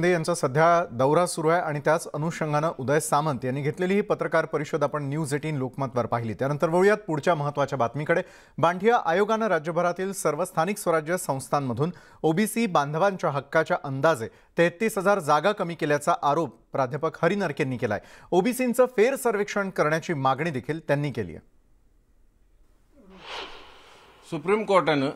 शिंदे यांचा सध्या दौरा सुरू आहे आणि त्याच अनुषंगानं उदय सामंत यांनी घेतलेली ही पत्रकार परिषद आपण न्यूज एटीन लोकमतवर पाहिली त्यानंतर वळूयात पुढच्या महत्त्वाच्या बातमीकडे बांठिया आयोगानं राज्यभरातील सर्व स्थानिक स्वराज्य संस्थांमधून ओबीसी बांधवांच्या हक्काच्या अंदाजे तेहतीस हजार जागा कमी केल्याचा आरोप प्राध्यापक हरिनरक यांनी केला आहे ओबीसींचं फेर सर्वेक्षण करण्याची मागणी देखील त्यांनी केली आहे सुप्रीम कोर्टानं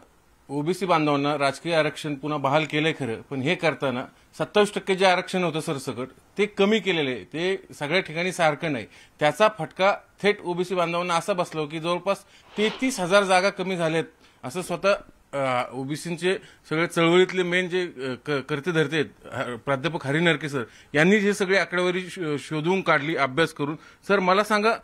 ओबीसी बांधवांना राजकीय आरक्षण पुन्हा बहाल केलंय खरं पण हे करताना सत्तावीस टक्के जे आरक्षण होतं सरसकट ते कमी केलेले आहे ते सगळ्या ठिकाणी सारखं नाही त्याचा फटका थेट ओबीसी बांधवांना असा बसलो हो की जवळपास तेहतीस हजार जागा कमी झाल्यात असं स्वतः ओबीसीचे सगळे चळवळीतले मेन जे करते धरते प्राध्यापक हरी नरके सर यांनी जे सगळी आकडेवारी शोधून काढली अभ्यास करून सर मला सांगा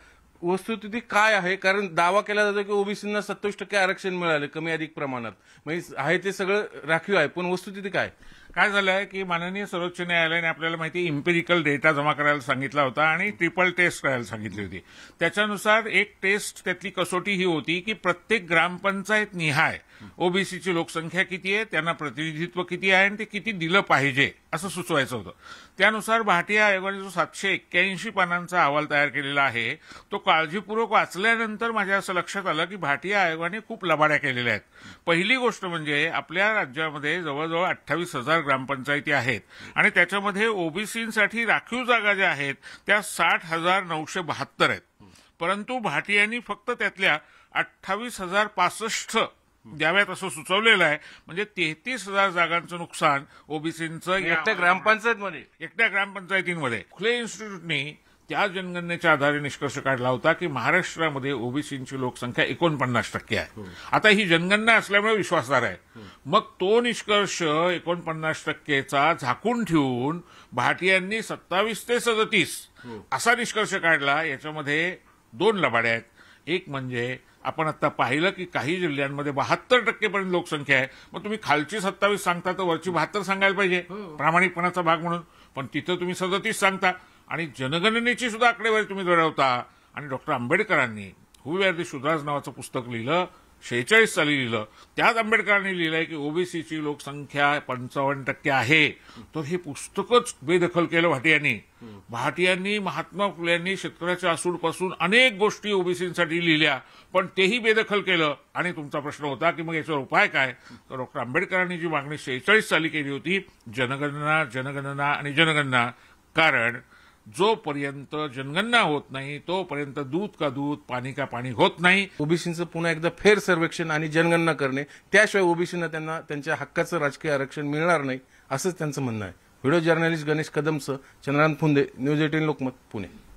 वस्तुस्थिती काय आहे कारण दावा केला जातो की ओबीसींना सत्तावीस टक्के आरक्षण मिळाले कमी अधिक प्रमाणात म्हणजे आहे ते सगळं राखीव आहे पण वस्तुस्थिती काय काय आहे की माननीय सर्वोच्च न्यायालयाने आपल्याला माहिती इम्पेरिकल डेटा जमा करायला सांगितला होता आणि ट्रिपल टेस्ट करायला सांगितली होती त्याच्यानुसार एक टेस्ट त्यातली कसोटी ही होती की प्रत्येक ग्रामपंचायत निहाय ओबीसीची लोकसंख्या किती आहे त्यांना प्रतिनिधित्व किती आहे आणि ते किती दिलं पाहिजे असं सुचवायचं होतं त्यानुसार भाटिया आयोगाने जो सातशे एक्क्याऐंशी पानांचा अहवाल तयार केलेला आहे तो काळजीपूर्वक वाचल्यानंतर माझ्या असं लक्षात आलं की भाटिया आयोगाने खूप लबाड्या केलेल्या आहेत पहिली गोष्ट म्हणजे आपल्या राज्यामध्ये जवळजवळ अठ्ठावीस हजार ग्रामपंचायती आहेत आणि त्याच्यामध्ये ओबीसीसाठी राखीव जागा ज्या आहेत त्या साठ हजार नऊशे बहात्तर आहेत परंतु भाटियांनी फक्त त्यातल्या अठ्ठावीस हजार पासष्ट द्याव्यात असं सुचवलेलं आहे म्हणजे तेहतीस हजार जागांचं नुकसान ओबीसीचं एकट्या ग्रामपंचायतमध्ये एकट्या ग्रामपंचायतींमध्ये खुले इन्स्टिट्यूटनी त्या जनगणनेच्या आधारे निष्कर्ष काढला होता की महाराष्ट्रामध्ये ओबीसींची लोकसंख्या एकोणपन्नास टक्के आहे हो. आता ही जनगणना असल्यामुळे विश्वासदार आहे हो. मग तो निष्कर्ष एकोणपन्नास टक्केचा झाकून ठेवून भाटियांनी सत्तावीस ते सदतीस हो. असा निष्कर्ष काढला याच्यामध्ये दोन लबाड्या आहेत एक म्हणजे आपण आता पाहिलं की काही जिल्ह्यांमध्ये बहात्तर टक्केपर्यंत लोकसंख्या आहे मग तुम्ही खालची सत्तावीस सांगता तर वरची बहात्तर सांगायला पाहिजे प्रामाणिकपणाचा भाग म्हणून पण तिथं तुम्ही सदतीस सांगता आणि जनगणनेची सुद्धा आकडेवारी तुम्ही दडवता आणि डॉक्टर आंबेडकरांनी हु आर नावाचं पुस्तक लिहिलं शेहेचाळीस साली लिहिलं त्याच आंबेडकरांनी लिहिलंय की ओबीसीची लोकसंख्या पंचावन्न टक्के आहे तर हे पुस्तकच बेदखल केलं भाटियांनी भाटियांनी महात्मा फुल्यांनी शेतकऱ्याच्या असूडपासून अनेक गोष्टी ओबीसीसाठी लिहिल्या पण तेही बेदखल केलं आणि तुमचा प्रश्न होता की मग याच्यावर उपाय काय तर डॉक्टर आंबेडकरांनी जी मागणी शेहेचाळीस साली केली होती जनगणना जनगणना आणि जनगणना कारण जोपर्यंत जनगणना होत नाही तोपर्यंत दूध का दूध पाणी का पाणी होत नाही ओबीसीचं पुन्हा एकदा फेर सर्वेक्षण आणि जनगणना करणे त्याशिवाय ओबीसींना त्यांना त्यांच्या हक्काचं राजकीय आरक्षण मिळणार नाही असंच त्यांचं म्हणणं आहे व्हिडिओ जर्नलिस्ट गणेश कदमचं चंद्रांत फुंदे न्यूज एटीन लोकमत पुणे